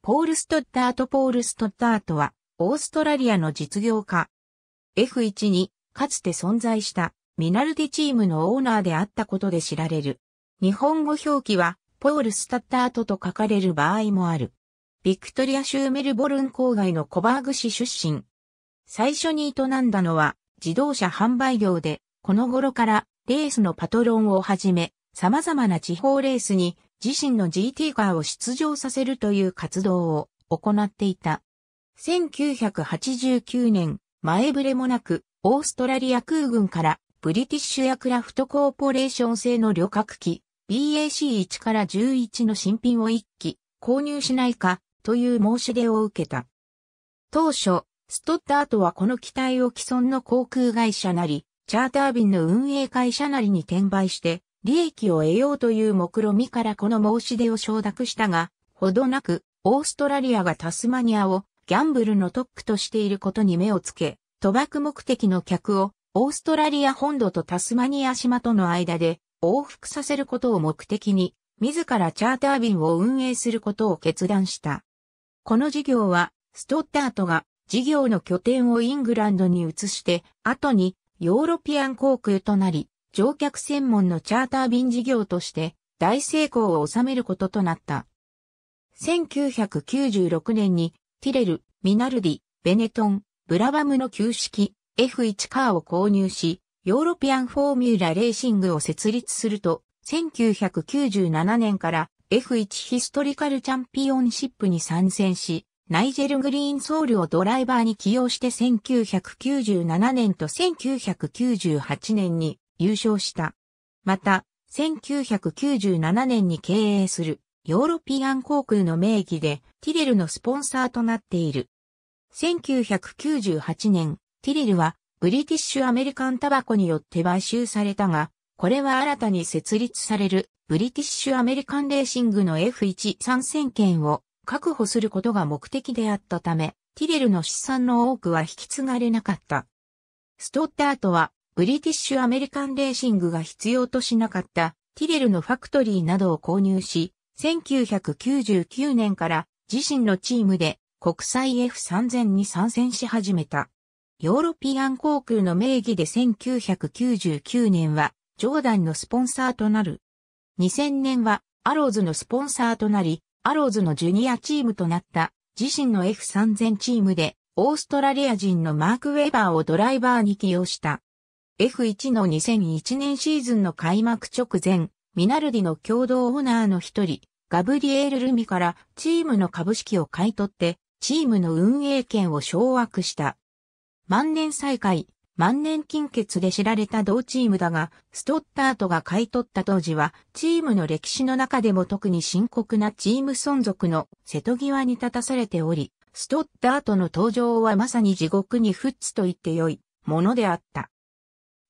ポール・ストッタート・ポール・ストッタートは、オーストラリアの実業家。F1 に、かつて存在した、ミナルディチームのオーナーであったことで知られる。日本語表記は、ポール・スタッタートと書かれる場合もある。ビクトリア州メルボルン郊外のコバーグ市出身。最初に営んだのは、自動車販売業で、この頃から、レースのパトロンをはじめ、様々な地方レースに自身の GT カーを出場させるという活動を行っていた。1989年、前触れもなく、オーストラリア空軍からブリティッシュエアクラフトコーポレーション製の旅客機 BAC1 から11の新品を1機購入しないかという申し出を受けた。当初、ストッダートはこの機体を既存の航空会社なり、チャーター便の運営会社なりに転売して、利益を得ようという目論みからこの申し出を承諾したが、ほどなく、オーストラリアがタスマニアをギャンブルの特区としていることに目をつけ、賭博目的の客をオーストラリア本土とタスマニア島との間で往復させることを目的に、自らチャーター便を運営することを決断した。この事業は、ストッタートが事業の拠点をイングランドに移して、後にヨーロピアン航空となり、乗客専門のチャーター便事業として大成功を収めることとなった。1996年にティレル、ミナルディ、ベネトン、ブラバムの旧式 F1 カーを購入し、ヨーロピアンフォーミュラレーシングを設立すると、1997年から F1 ヒストリカルチャンピオンシップに参戦し、ナイジェル・グリーンソウルをドライバーに起用して1997年と1998年に優勝した。また、1997年に経営するヨーロピアン航空の名義でティレルのスポンサーとなっている。1998年、ティレルはブリティッシュアメリカンタバコによって買収されたが、これは新たに設立されるブリティッシュアメリカンレーシングの F1 参戦権を確保することが目的であったため、ティレルの資産の多くは引き継がれなかった。ストッターとはブリティッシュアメリカンレーシングが必要としなかったティレルのファクトリーなどを購入し、1999年から自身のチームで国際 F3000 に参戦し始めた。ヨーロピアン航空の名義で1999年はジョーダンのスポンサーとなる。2000年はアローズのスポンサーとなり、アローズのジュニアチームとなった自身の F3000 チームでオーストラリア人のマーク・ウェバーをドライバーに起用した。F1 の2001年シーズンの開幕直前、ミナルディの共同オーナーの一人、ガブリエール・ルミからチームの株式を買い取って、チームの運営権を掌握した。万年再開、万年金欠で知られた同チームだが、ストッタートが買い取った当時は、チームの歴史の中でも特に深刻なチーム存続の瀬戸際に立たされており、ストッタートの登場はまさに地獄にフッツと言ってよいものであった。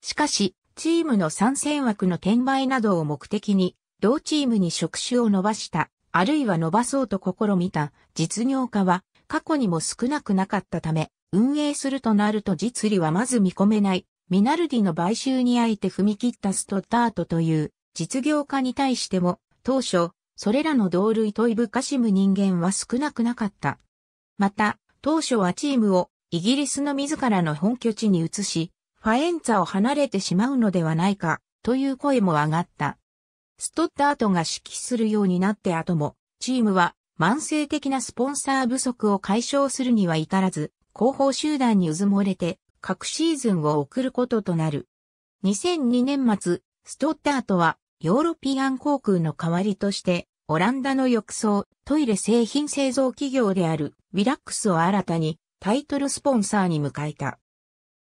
しかし、チームの参戦枠の転売などを目的に、同チームに職種を伸ばした、あるいは伸ばそうと試みた実業家は過去にも少なくなかったため、運営するとなると実利はまず見込めない、ミナルディの買収にあえて踏み切ったストッタートという実業家に対しても、当初、それらの同類といぶかしむ人間は少なくなかった。また、当初はチームをイギリスの自らの本拠地に移し、ファエンツァを離れてしまうのではないか、という声も上がった。ストッダートが指揮するようになって後も、チームは慢性的なスポンサー不足を解消するには至らず、後方集団にうずもれて、各シーズンを送ることとなる。2002年末、ストッダートはヨーロピアン航空の代わりとして、オランダの浴槽、トイレ製品製造企業であるウィラックスを新たにタイトルスポンサーに迎えた。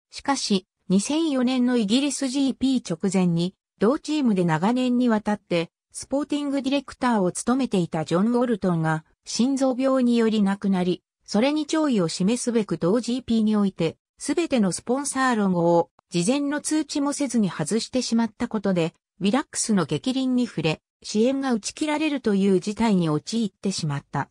しかし、2004年のイギリス GP 直前に、同チームで長年にわたって、スポーティングディレクターを務めていたジョン・ウォルトンが、心臓病により亡くなり、それに弔意を示すべく同 GP において、すべてのスポンサーロゴを、事前の通知もせずに外してしまったことで、ウィラックスの激輪に触れ、支援が打ち切られるという事態に陥ってしまった。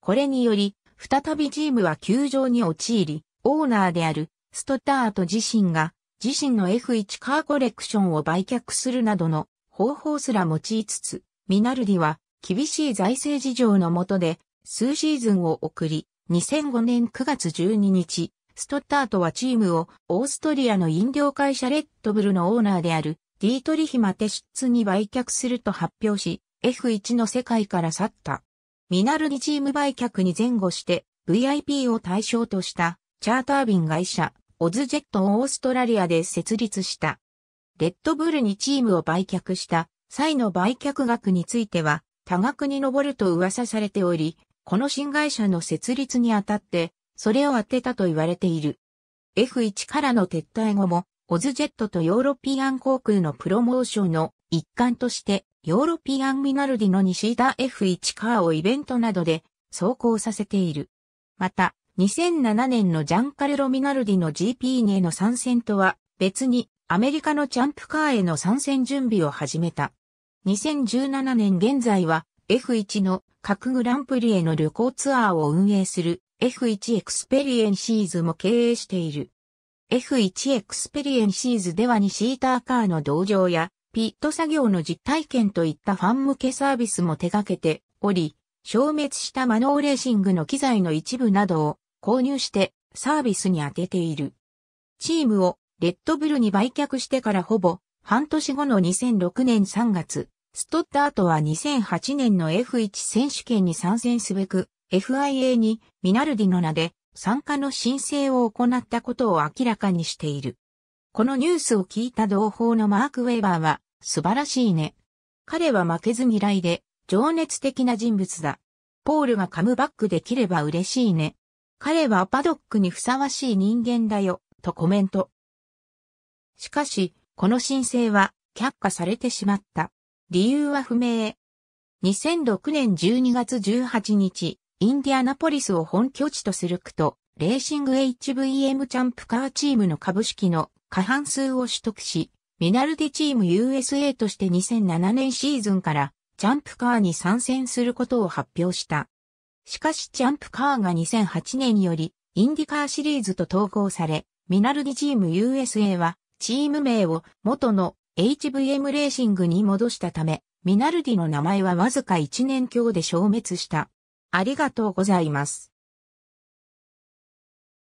これにより、再びチームは球場に陥り、オーナーであるストタート自身が自身の F1 カーコレクションを売却するなどの方法すら用いつつ、ミナルディは厳しい財政事情のもとで数シーズンを送り、2005年9月12日、ストッタートはチームをオーストリアの飲料会社レッドブルのオーナーであるディートリヒマテシッツに売却すると発表し、F1 の世界から去った。ミナルディチーム売却に前後して VIP を対象としたチャーター便会社オズジェットをオーストラリアで設立した。レッドブルにチームを売却した際の売却額については多額に上ると噂されており、この新会社の設立にあたってそれを当てたと言われている。F1 からの撤退後も、オズジェットとヨーロピアン航空のプロモーションの一環として、ヨーロピアンミナルディの西田 F1 カーをイベントなどで走行させている。また、2007年のジャンカルロ・ミナルディの GP への参戦とは別にアメリカのチャンプカーへの参戦準備を始めた。2017年現在は F1 の各グランプリへの旅行ツアーを運営する F1 エクスペリエンシーズも経営している。F1 エクスペリエンシーズでは2シーターカーの同乗やピット作業の実体験といったファン向けサービスも手掛けており、消滅したマノーレーシングの機材の一部などを購入してサービスに当てている。チームをレッドブルに売却してからほぼ半年後の2006年3月、ストッタートは2008年の F1 選手権に参戦すべく FIA にミナルディの名で参加の申請を行ったことを明らかにしている。このニュースを聞いた同胞のマーク・ウェーバーは素晴らしいね。彼は負けず嫌いで情熱的な人物だ。ポールがカムバックできれば嬉しいね。彼はパドックにふさわしい人間だよ、とコメント。しかし、この申請は却下されてしまった。理由は不明。2006年12月18日、インディアナポリスを本拠地とするクと、レーシング HVM チャンプカーチームの株式の過半数を取得し、ミナルディチーム USA として2007年シーズンから、ジャンプカーに参戦することを発表した。しかしチャンプカーが2008年よりインディカーシリーズと統合され、ミナルディチーム USA はチーム名を元の HVM レーシングに戻したため、ミナルディの名前はわずか1年強で消滅した。ありがとうございます。